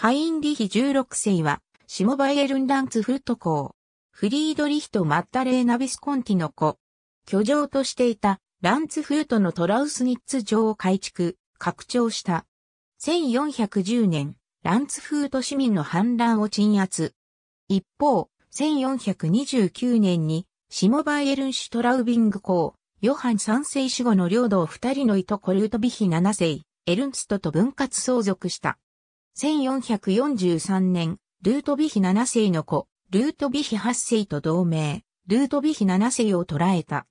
ハインリヒ16世は、シモバイエルンランツフット公、フリードリヒとマッタレーナ・ビスコンティの子、居城としていたランツフートのトラウスニッツ城を改築、拡張した。1410年、ランツフート市民の反乱を鎮圧。一方、1429年に、シモバイエルン・シュトラウビング公、ヨハン三世死後の領土を二人のいとコルートビヒ七世、エルンストと分割相続した。1443年、ルートビヒ7世の子、ルートビヒ8世と同盟、ルートビヒ7世を捕らえた。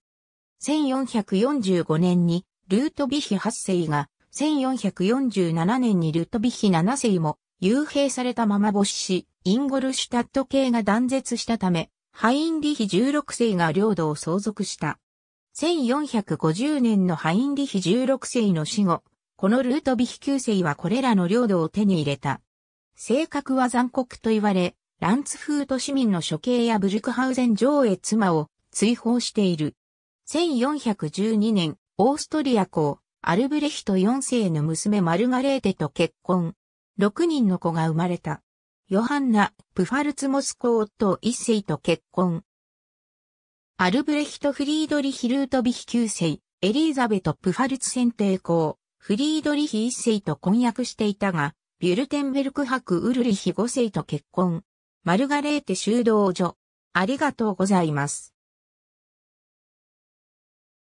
1445年に、ルートビヒ8世が、1447年にルートビヒ7世も、幽閉されたまま没し、インゴルシュタット系が断絶したため、ハインリヒ16世が領土を相続した。1450年のハインリヒ16世の死後、このルートビヒ旧世はこれらの領土を手に入れた。性格は残酷と言われ、ランツフート市民の処刑やブルクハウゼン上へ妻を追放している。1412年、オーストリア公、アルブレヒト4世の娘マルガレーテと結婚。6人の子が生まれた。ヨハンナ、プファルツモスコート1世と結婚。アルブレヒト・フリードリヒ・ルートビヒ9世、エリーザベト・プファルツ選定公、フリードリヒ一世と婚約していたが、ビュルテンベルク博ウルリヒ五世と結婚。マルガレーテ修道女。ありがとうございます。